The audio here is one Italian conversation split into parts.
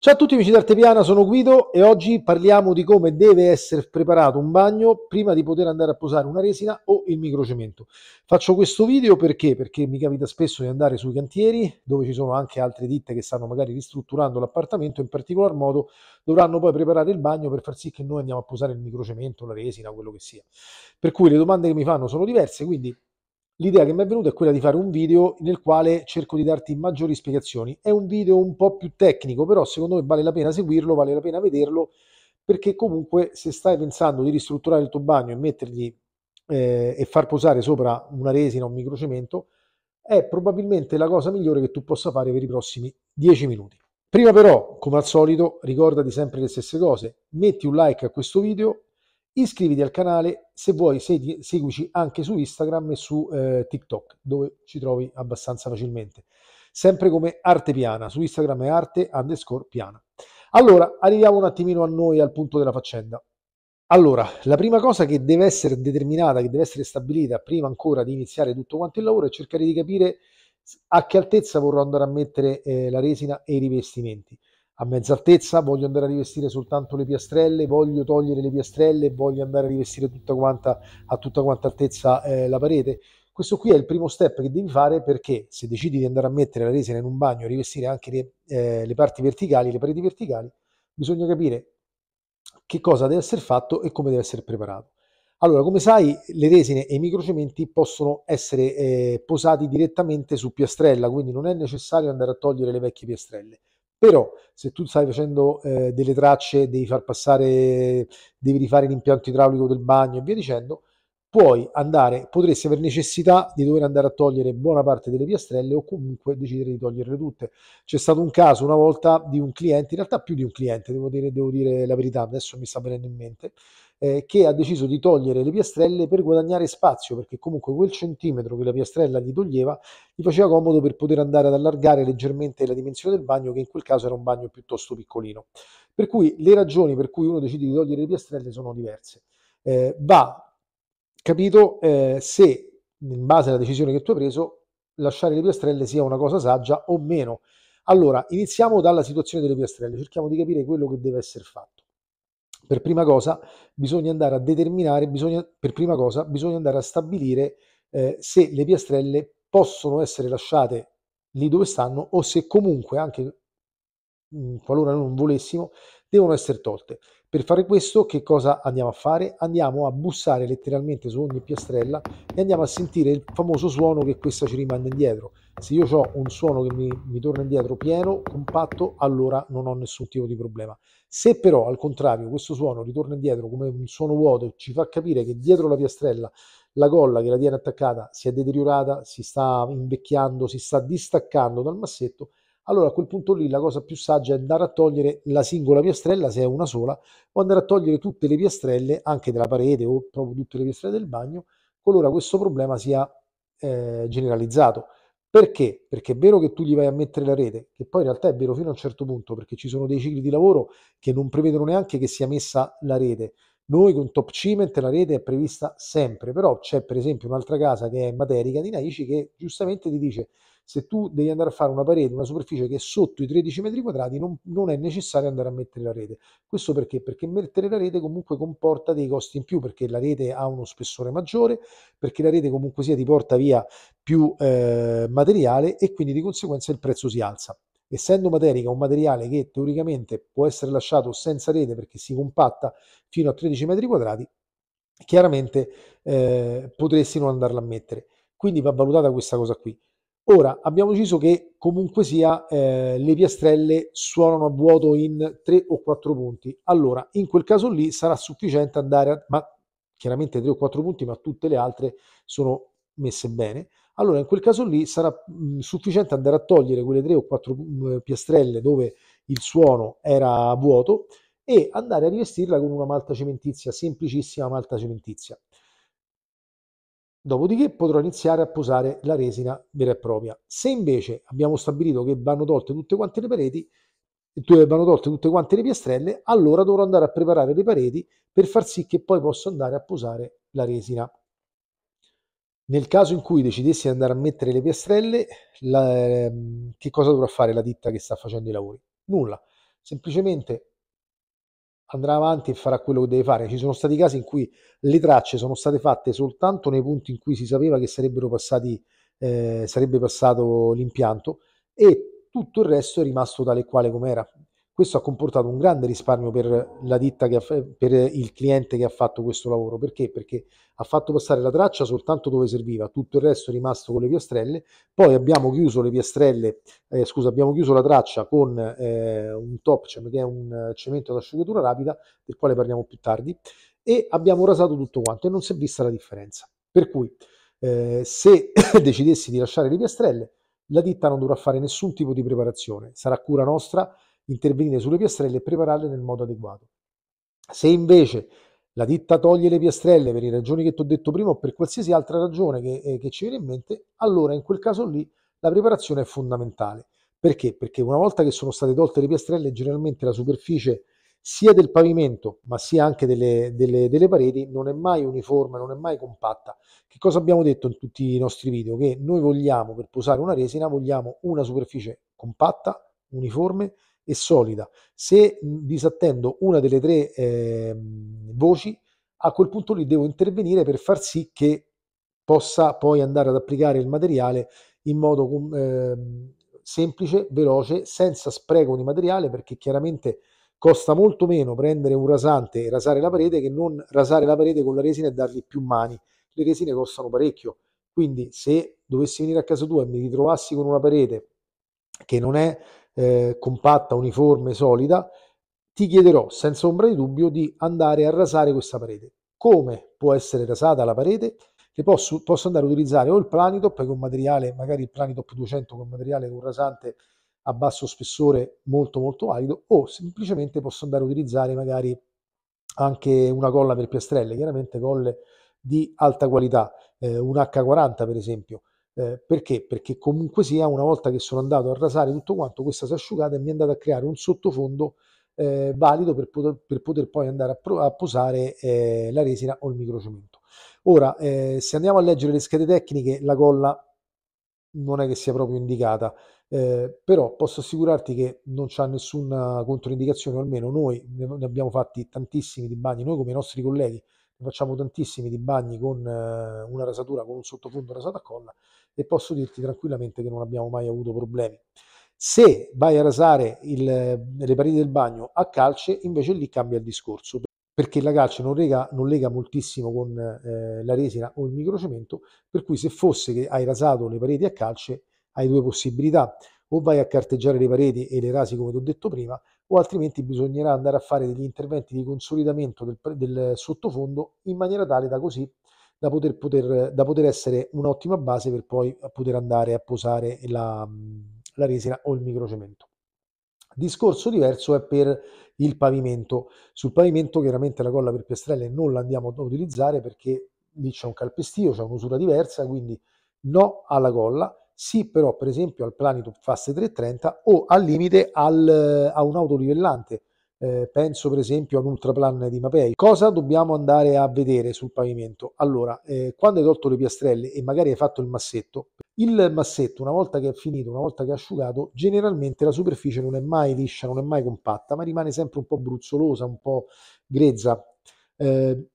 Ciao a tutti amici Piana, sono Guido e oggi parliamo di come deve essere preparato un bagno prima di poter andare a posare una resina o il microcemento. Faccio questo video perché? Perché mi capita spesso di andare sui cantieri dove ci sono anche altre ditte che stanno magari ristrutturando l'appartamento, in particolar modo dovranno poi preparare il bagno per far sì che noi andiamo a posare il microcemento, la resina, quello che sia. Per cui le domande che mi fanno sono diverse, quindi l'idea che mi è venuta è quella di fare un video nel quale cerco di darti maggiori spiegazioni. È un video un po' più tecnico, però secondo me vale la pena seguirlo, vale la pena vederlo, perché comunque se stai pensando di ristrutturare il tuo bagno e mettergli eh, e far posare sopra una resina, o un microcemento, è probabilmente la cosa migliore che tu possa fare per i prossimi 10 minuti. Prima però, come al solito, ricordati sempre le stesse cose, metti un like a questo video, iscriviti al canale se vuoi segui, seguici anche su Instagram e su eh, TikTok, dove ci trovi abbastanza facilmente. Sempre come Arte Piana, su Instagram è arte underscore piana. Allora, arriviamo un attimino a noi, al punto della faccenda. Allora, la prima cosa che deve essere determinata, che deve essere stabilita prima ancora di iniziare tutto quanto il lavoro è cercare di capire a che altezza vorrò andare a mettere eh, la resina e i rivestimenti a mezza altezza, voglio andare a rivestire soltanto le piastrelle, voglio togliere le piastrelle, voglio andare a rivestire tutta quanta, a tutta quanta altezza eh, la parete. Questo qui è il primo step che devi fare perché se decidi di andare a mettere la resina in un bagno e rivestire anche le, eh, le parti verticali, le pareti verticali, bisogna capire che cosa deve essere fatto e come deve essere preparato. Allora, come sai, le resine e i microcementi possono essere eh, posati direttamente su piastrella, quindi non è necessario andare a togliere le vecchie piastrelle però se tu stai facendo eh, delle tracce, devi far passare, devi rifare l'impianto idraulico del bagno e via dicendo, puoi andare, potresti avere necessità di dover andare a togliere buona parte delle piastrelle o comunque decidere di toglierle tutte. C'è stato un caso una volta di un cliente, in realtà più di un cliente, devo dire, devo dire la verità, adesso mi sta venendo in mente, eh, che ha deciso di togliere le piastrelle per guadagnare spazio, perché comunque quel centimetro che la piastrella gli toglieva gli faceva comodo per poter andare ad allargare leggermente la dimensione del bagno, che in quel caso era un bagno piuttosto piccolino. Per cui le ragioni per cui uno decide di togliere le piastrelle sono diverse. Eh, va capito eh, se, in base alla decisione che tu hai preso, lasciare le piastrelle sia una cosa saggia o meno. Allora, iniziamo dalla situazione delle piastrelle, cerchiamo di capire quello che deve essere fatto. Per prima cosa bisogna andare a determinare, bisogna, per prima cosa bisogna andare a stabilire eh, se le piastrelle possono essere lasciate lì dove stanno o se comunque anche Mm, qualora non volessimo, devono essere tolte. Per fare questo, che cosa andiamo a fare? Andiamo a bussare letteralmente su ogni piastrella e andiamo a sentire il famoso suono che questa ci rimane indietro. Se io ho un suono che mi, mi torna indietro pieno, compatto, allora non ho nessun tipo di problema. Se però al contrario questo suono ritorna indietro come un suono vuoto e ci fa capire che dietro la piastrella la colla che la tiene attaccata si è deteriorata, si sta invecchiando, si sta distaccando dal massetto, allora a quel punto lì la cosa più saggia è andare a togliere la singola piastrella, se è una sola, o andare a togliere tutte le piastrelle, anche della parete o proprio tutte le piastrelle del bagno, qualora questo problema sia eh, generalizzato. Perché? Perché è vero che tu gli vai a mettere la rete, che poi in realtà è vero fino a un certo punto, perché ci sono dei cicli di lavoro che non prevedono neanche che sia messa la rete. Noi con Top Cement la rete è prevista sempre, però c'è per esempio un'altra casa che è Materica di Naici che giustamente ti dice se tu devi andare a fare una parete, una superficie che è sotto i 13 metri quadrati, non, non, è necessario andare a mettere la rete. Questo perché? Perché mettere la rete comunque comporta dei costi in più, perché la rete ha uno spessore maggiore, perché la rete comunque sia ti porta via più eh, materiale e quindi di conseguenza il prezzo si alza. Essendo materica un materiale che teoricamente può essere lasciato senza rete perché si compatta fino a 13 metri quadrati, chiaramente eh, potresti non andarla a mettere. Quindi va valutata questa cosa qui. Ora, abbiamo deciso che comunque sia eh, le piastrelle suonano a vuoto in 3 o 4 punti. Allora, in quel caso lì sarà sufficiente andare, a, ma chiaramente 3 o 4 punti, ma tutte le altre sono messe bene. Allora, in quel caso lì sarà mh, mm, sufficiente andare a togliere quelle 3 o 4 mh, mm, piastrelle dove il suono era vuoto e andare a rivestirla con una malta cementizia, semplicissima malta cementizia. Dopodiché potrò iniziare a posare la resina vera e propria. Se invece abbiamo stabilito che vanno tolte tutte quante le pareti, dove eh, vanno tolte tutte quante le piastrelle, allora dovrò andare a preparare le pareti per far sì che poi posso andare a posare la resina. Nel caso in cui decidessi di andare a mettere le piastrelle, la, ehm, che cosa dovrà fare la ditta che sta facendo i lavori? Nulla, semplicemente andrà avanti e farà quello che deve fare. Ci sono stati casi in cui le tracce sono state fatte soltanto nei punti in cui si sapeva che sarebbero passati, eh, sarebbe passato l'impianto e tutto il resto è rimasto tale e quale com'era. Questo ha comportato un grande risparmio per la ditta, che ha, per il cliente che ha fatto questo lavoro. Perché? Perché ha fatto passare la traccia soltanto dove serviva, tutto il resto è rimasto con le piastrelle. Poi abbiamo chiuso le piastrelle, eh, scusa, abbiamo chiuso la traccia con eh, un top, cioè, che è un cemento ad asciugatura rapida, del quale parliamo più tardi, e abbiamo rasato tutto quanto e non si è vista la differenza. Per cui, eh, se decidessi di lasciare le piastrelle, la ditta non dovrà fare nessun tipo di preparazione, sarà cura nostra intervenire sulle piastrelle e prepararle nel modo adeguato. Se invece la ditta toglie le piastrelle per le ragioni che ti ho detto prima o per qualsiasi altra ragione che, eh, che ci viene in mente, allora in quel caso lì la preparazione è fondamentale. Perché? Perché una volta che sono state tolte le piastrelle, generalmente la superficie sia del pavimento ma sia anche delle, delle, delle, pareti non è mai uniforme, non è mai compatta. Che cosa abbiamo detto in tutti i nostri video? Che noi vogliamo per posare una resina, vogliamo una superficie compatta, uniforme e solida. Se disattendo una delle tre eh, voci, a quel punto lì devo intervenire per far sì che possa poi andare ad applicare il materiale in modo eh, semplice, veloce, senza spreco di materiale, perché chiaramente costa molto meno prendere un rasante e rasare la parete che non rasare la parete con la resina e dargli più mani. Le resine costano parecchio, quindi se dovessi venire a casa tua e mi ritrovassi con una parete che non è eh, compatta, uniforme, solida, ti chiederò senza ombra di dubbio di andare a rasare questa parete. Come può essere rasata la parete? Che posso, posso andare a utilizzare o il planitop con materiale, magari il planitop 200 con materiale con rasante a basso spessore molto molto valido o semplicemente posso andare a utilizzare magari anche una colla per piastrelle, chiaramente colle di alta qualità, eh, un H40 per esempio, eh, perché? Perché comunque sia, una volta che sono andato a rasare tutto quanto, questa si è asciugata e mi è andata a creare un sottofondo eh, valido per poter, per poter, poi andare a, pro, a posare eh, la resina o il microcemento. Ora, eh, se andiamo a leggere le schede tecniche, la colla non è che sia proprio indicata, eh, però posso assicurarti che non c'è nessuna controindicazione, o almeno noi ne abbiamo fatti tantissimi di bagni, noi come i nostri colleghi facciamo tantissimi di bagni con eh, una rasatura, con un sottofondo rasato a colla e posso dirti tranquillamente che non abbiamo mai avuto problemi. Se vai a rasare il, le pareti del bagno a calce, invece lì cambia il discorso perché la calce non, rega, non lega moltissimo con eh, la resina o il microcemento, per cui se fosse che hai rasato le pareti a calce, hai due possibilità, o vai a carteggiare le pareti e le rasi come ti ho detto prima, o altrimenti bisognerà andare a fare degli interventi di consolidamento del, del sottofondo in maniera tale da così da poter, poter, da poter essere un'ottima base per poi poter andare a posare la, la resina o il microcemento. Discorso diverso è per il pavimento. Sul pavimento chiaramente la colla per piastrelle non la andiamo a utilizzare perché lì c'è un calpestio, c'è un'usura diversa, quindi no alla colla, sì però per esempio al Planito Fast 330 o al limite al, eh, a un'autorivellante. Eh, penso per esempio un ultraplan di Mapei. Cosa dobbiamo andare a vedere sul pavimento? Allora, eh, quando hai tolto le piastrelle e magari hai fatto il massetto, il massetto una volta che è finito, una volta che è asciugato, generalmente la superficie non è mai liscia, non è mai compatta, ma rimane sempre un po' bruzzolosa, un po' grezza. Eh,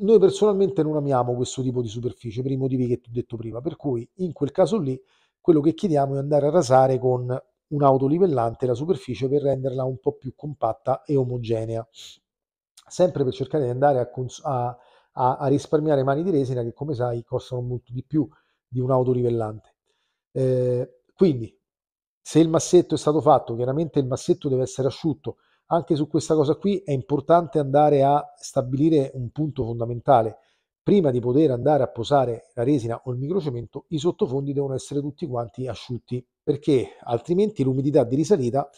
noi personalmente non amiamo questo tipo di superficie per i motivi che ti ho detto prima, per cui in quel caso lì quello che chiediamo è andare a rasare con un autolivellante la superficie per renderla un po' più compatta e omogenea, sempre per cercare di andare a, a, a, a risparmiare mani di resina che come sai costano molto di più di un'autorivellante. Eh, quindi se il massetto è stato fatto, chiaramente il massetto deve essere asciutto, anche su questa cosa qui è importante andare a stabilire un punto fondamentale. Prima di poter andare a posare la resina o il microcemento, i sottofondi devono essere tutti quanti asciutti, perché altrimenti l'umidità di risalita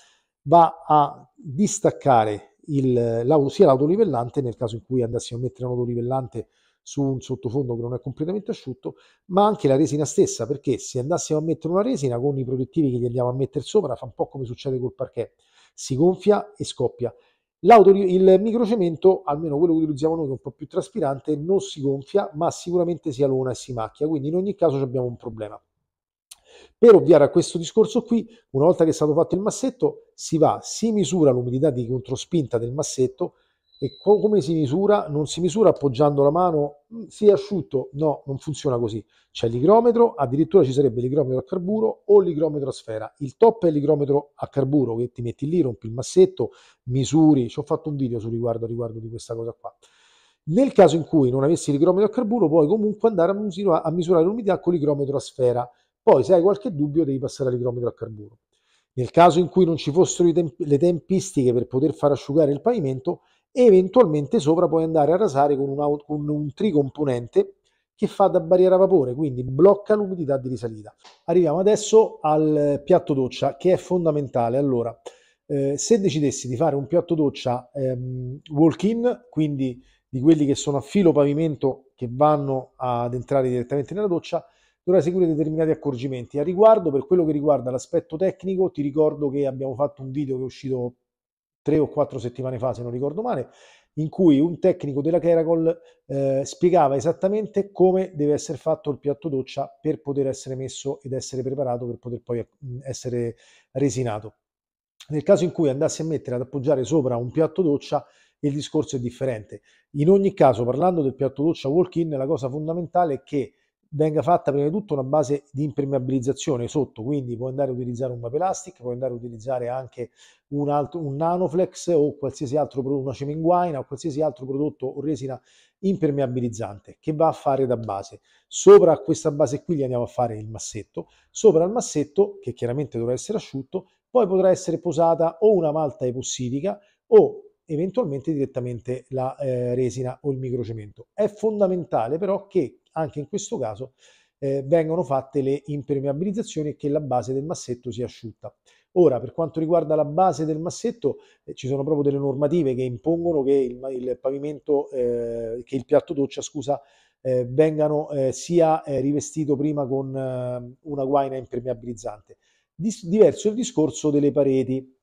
va a distaccare il, la, sia l'autolivellante, nel caso in cui andassimo a mettere un autolivellante su un sottofondo che non è completamente asciutto, ma anche la resina stessa, perché se andassimo a mettere una resina con i protettivi che gli andiamo a mettere sopra, fa un po' come succede col parquet si gonfia e scoppia. il microcemento, almeno quello che utilizziamo noi, che è un po' più traspirante, non si gonfia, ma sicuramente si alona e si macchia, quindi in ogni caso abbiamo un problema. Per ovviare a questo discorso qui, una volta che è stato fatto il massetto, si va, si misura l'umidità di controspinta del massetto, e co come si misura? Non si misura appoggiando la mano, mm, si è asciutto, no, non funziona così. C'è l'igrometro, addirittura ci sarebbe l'igrometro a carburo o l'igrometro a sfera. Il top è l'igrometro a carburo, che ti metti lì, rompi il massetto, misuri, ci ho fatto un video su riguardo, riguardo di questa cosa qua. Nel caso in cui non avessi l'igrometro a carburo, puoi comunque andare a, misura a misurare l'umidità con l'igrometro a sfera. Poi, se hai qualche dubbio, devi passare all'igrometro a carburo. Nel caso in cui non ci fossero le tempistiche per poter far asciugare il pavimento, e eventualmente sopra puoi andare a rasare con un, auto, con un tricomponente che fa da barriera a vapore, quindi blocca l'umidità di risalita. Arriviamo adesso al piatto doccia che è fondamentale. Allora, eh, se decidessi di fare un piatto doccia ehm, walk-in, quindi di quelli che sono a filo pavimento che vanno ad entrare direttamente nella doccia, dovrai seguire determinati accorgimenti. A riguardo, per quello che riguarda l'aspetto tecnico, ti ricordo che abbiamo fatto un video che è uscito tre o quattro settimane fa, se non ricordo male, in cui un tecnico della Caracol eh, spiegava esattamente come deve essere fatto il piatto doccia per poter essere messo ed essere preparato per poter poi mm, essere resinato. Nel caso in cui andassi a mettere ad appoggiare sopra un piatto doccia, il discorso è differente. In ogni caso, parlando del piatto doccia walk-in, la cosa fondamentale è che venga fatta prima di tutto una base di impermeabilizzazione sotto, quindi puoi andare a utilizzare un Mape puoi andare a utilizzare anche un, altro, un Nanoflex o qualsiasi altro prodotto, una cemenguaina o qualsiasi altro prodotto o resina impermeabilizzante che va a fare da base. Sopra questa base qui gli andiamo a fare il massetto, sopra il massetto, che chiaramente dovrà essere asciutto, poi potrà essere posata o una malta epossidica o eventualmente direttamente la eh, resina o il microcemento. È fondamentale però che anche in questo caso eh, vengono fatte le impermeabilizzazioni e che la base del massetto sia asciutta. Ora, per quanto riguarda la base del massetto, eh, ci sono proprio delle normative che impongono che il, il pavimento, eh, che il piatto doccia, scusa, eh, vengano eh, sia eh, rivestito prima con eh, una guaina impermeabilizzante. Dis diverso il discorso delle pareti,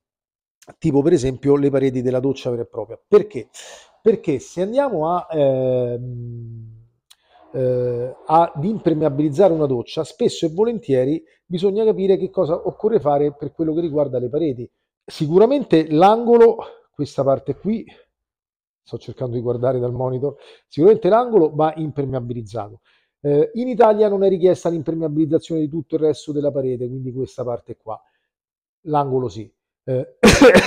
tipo per esempio le pareti della doccia vera e propria. Perché? Perché se andiamo a... Ehm, eh, ad impermeabilizzare una doccia, spesso e volentieri bisogna capire che cosa occorre fare per quello che riguarda le pareti. Sicuramente l'angolo, questa parte qui, sto cercando di guardare dal monitor, sicuramente l'angolo va impermeabilizzato. Eh, in Italia non è richiesta l'impermeabilizzazione di tutto il resto della parete, quindi questa parte qua. L'angolo sì, eh,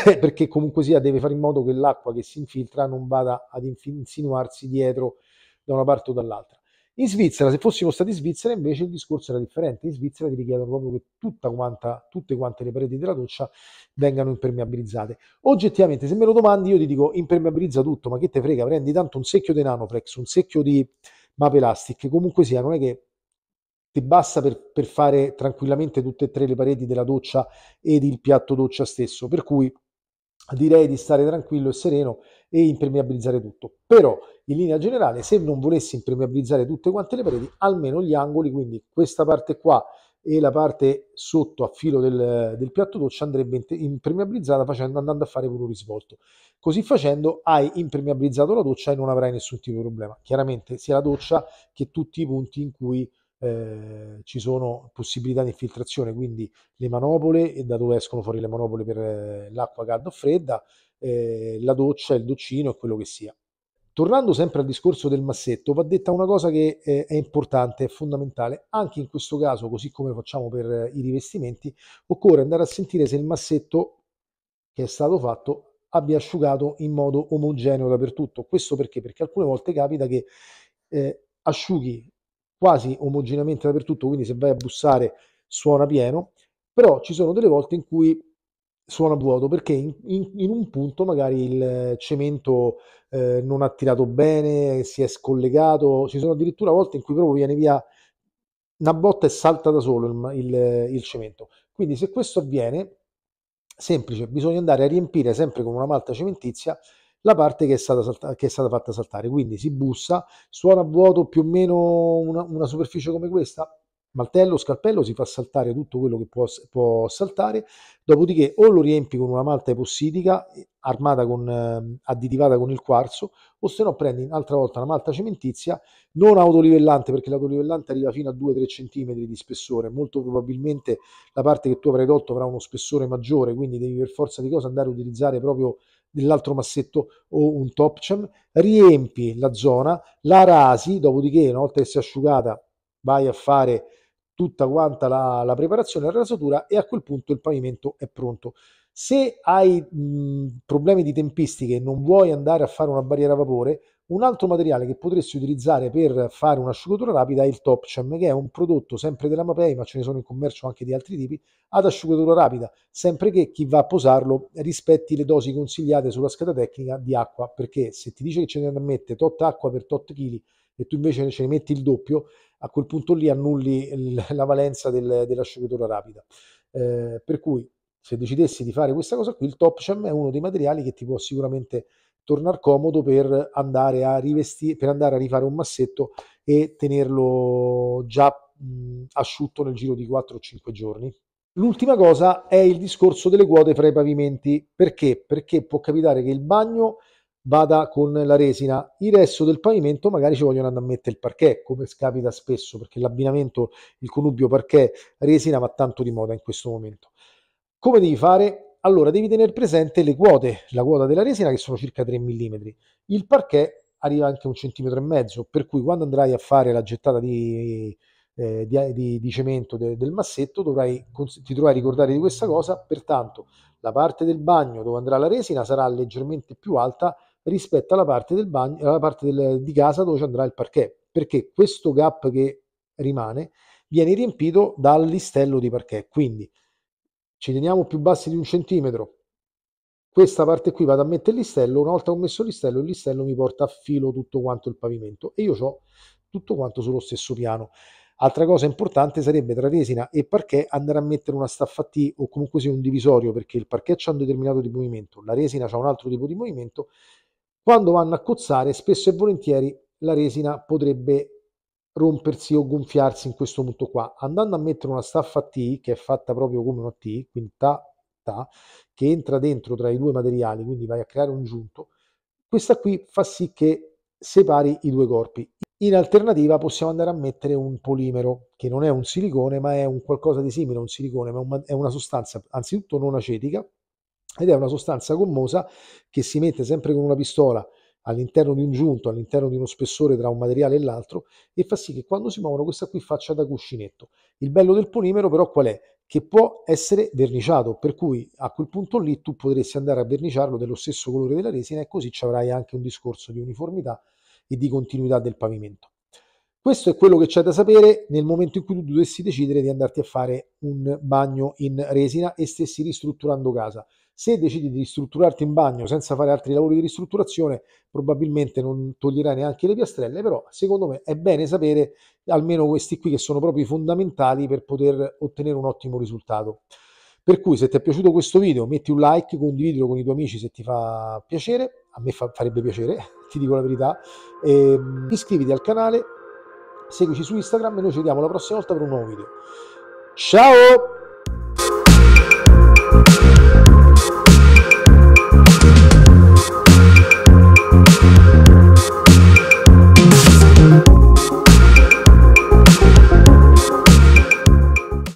perché comunque sia deve fare in modo che l'acqua che si infiltra non vada ad insinuarsi dietro da una parte o dall'altra. In Svizzera, se fossimo stati in Svizzera, invece il discorso era differente. In Svizzera ti richiedono proprio che quanta, tutte quante le pareti della doccia vengano impermeabilizzate. Oggettivamente, se me lo domandi, io ti dico impermeabilizza tutto, ma che te frega, prendi tanto un secchio di Nanoflex, un secchio di Mapelastic, comunque sia, non è che ti basta per, per fare tranquillamente tutte e tre le pareti della doccia ed il piatto doccia stesso. Per cui direi di stare tranquillo e sereno e impermeabilizzare tutto. Però in linea generale, se non volessi impermeabilizzare tutte quante le pareti, almeno gli angoli, quindi questa parte qua e la parte sotto a filo del, del piatto doccia andrebbe impermeabilizzata facendo, andando a fare pure un risvolto. Così facendo hai impermeabilizzato la doccia e non avrai nessun tipo di problema. Chiaramente sia la doccia che tutti i punti in cui eh, ci sono possibilità di infiltrazione, quindi le manopole e da dove escono fuori le manopole per eh, l'acqua calda o fredda, eh, la doccia, il doccino e quello che sia. Tornando sempre al discorso del massetto, va detta una cosa che eh, è importante, è fondamentale. Anche in questo caso, così come facciamo per eh, i rivestimenti, occorre andare a sentire se il massetto che è stato fatto abbia asciugato in modo omogeneo dappertutto. Questo perché? Perché alcune volte capita che eh, asciughi quasi omogeneamente dappertutto, quindi se vai a bussare suona pieno, però ci sono delle volte in cui suona vuoto perché in, in, in, un punto magari il cemento eh, non ha tirato bene, si è scollegato, ci sono addirittura volte in cui proprio viene via una botta e salta da solo il, il, il cemento. Quindi se questo avviene, semplice, bisogna andare a riempire sempre con una malta cementizia la parte che è stata, salta, che è stata fatta saltare. Quindi si bussa, suona a vuoto più o meno una, una superficie come questa, maltello, scalpello, si fa saltare tutto quello che può, può saltare, dopodiché o lo riempi con una malta epossidica eh, armata con, eh, additivata con il quarzo, o se no prendi un'altra volta una malta cementizia non autolivellante, perché l'autolivellante arriva fino a 2-3 cm di spessore, molto probabilmente la parte che tu avrai tolto avrà uno spessore maggiore, quindi devi per forza di cosa andare a utilizzare proprio dell'altro massetto o un topcem, riempi la zona, la rasi, dopodiché una volta che si è asciugata vai a fare tutta quanta la, la preparazione, la rasatura e a quel punto il pavimento è pronto. Se hai mh, problemi di tempistiche e non vuoi andare a fare una barriera a vapore, un altro materiale che potresti utilizzare per fare un'asciugatura rapida è il Topchem, che è un prodotto sempre della Mapei, ma ce ne sono in commercio anche di altri tipi, ad asciugatura rapida, sempre che chi va a posarlo rispetti le dosi consigliate sulla scheda tecnica di acqua, perché se ti dice che ce ne mette tot acqua per tot chili e tu invece ce ne metti il doppio, a quel punto lì annulli la valenza del, dell'asciugatura rapida. Eh, per cui se decidessi di fare questa cosa qui, il top Topchem è uno dei materiali che ti può sicuramente tornare comodo per andare a rivestire, per andare a rifare un massetto e tenerlo già mh, asciutto nel giro di 4 o 5 giorni. L'ultima cosa è il discorso delle quote fra i pavimenti. Perché? Perché può capitare che il bagno vada con la resina. Il resto del pavimento magari ci vogliono andare a mettere il parquet, come capita spesso, perché l'abbinamento, il connubio parquet-resina va tanto di moda in questo momento. Come devi fare? Allora, devi tenere presente le quote, la quota della resina che sono circa 3 mm, il parquet arriva anche a un centimetro e mezzo, per cui quando andrai a fare la gettata di, eh, di, di, di cemento de, del massetto dovrai, ti dovrai ricordare di questa cosa, pertanto la parte del bagno dove andrà la resina sarà leggermente più alta rispetto alla parte, del bagno, alla parte del, di casa dove ci andrà il parquet, perché questo gap che rimane viene riempito dal listello di parquet. Quindi ci teniamo più bassi di un centimetro. Questa parte qui vado a mettere il listello, una volta ho messo il listello, il listello mi porta a filo tutto quanto il pavimento e io ho tutto quanto sullo stesso piano. Altra cosa importante sarebbe tra resina e parquet andare a mettere una staffa T o comunque sia un divisorio perché il parquet ha un determinato tipo di movimento, la resina ha un altro tipo di movimento quando vanno a cozzare, spesso e volentieri la resina potrebbe rompersi o gonfiarsi in questo punto qua. Andando a mettere una staffa T, che è fatta proprio come una T, quindi ta, ta, che entra dentro tra i due materiali, quindi vai a creare un giunto, questa qui fa sì che separi i due corpi. In alternativa possiamo andare a mettere un polimero, che non è un silicone, ma è un qualcosa di simile a un silicone, ma è una sostanza anzitutto non acetica, ed è una sostanza gommosa che si mette sempre con una pistola all'interno di un giunto, all'interno di uno spessore tra un materiale e l'altro e fa sì che quando si muovono questa qui faccia da cuscinetto. Il bello del polimero però qual è? Che può essere verniciato, per cui a quel punto lì tu potresti andare a verniciarlo dello stesso colore della resina e così ci avrai anche un discorso di uniformità e di continuità del pavimento. Questo è quello che c'è da sapere nel momento in cui tu dovessi decidere di andarti a fare un bagno in resina e stessi ristrutturando casa. Se decidi di ristrutturarti in bagno senza fare altri lavori di ristrutturazione, probabilmente non toglierai neanche le piastrelle, però secondo me è bene sapere almeno questi qui che sono proprio i fondamentali per poter ottenere un ottimo risultato. Per cui se ti è piaciuto questo video metti un like, condividilo con i tuoi amici se ti fa piacere, a me fa, farebbe piacere, ti dico la verità, e, ehm, iscriviti al canale, seguici su Instagram e noi ci vediamo la prossima volta per un nuovo video. Ciao!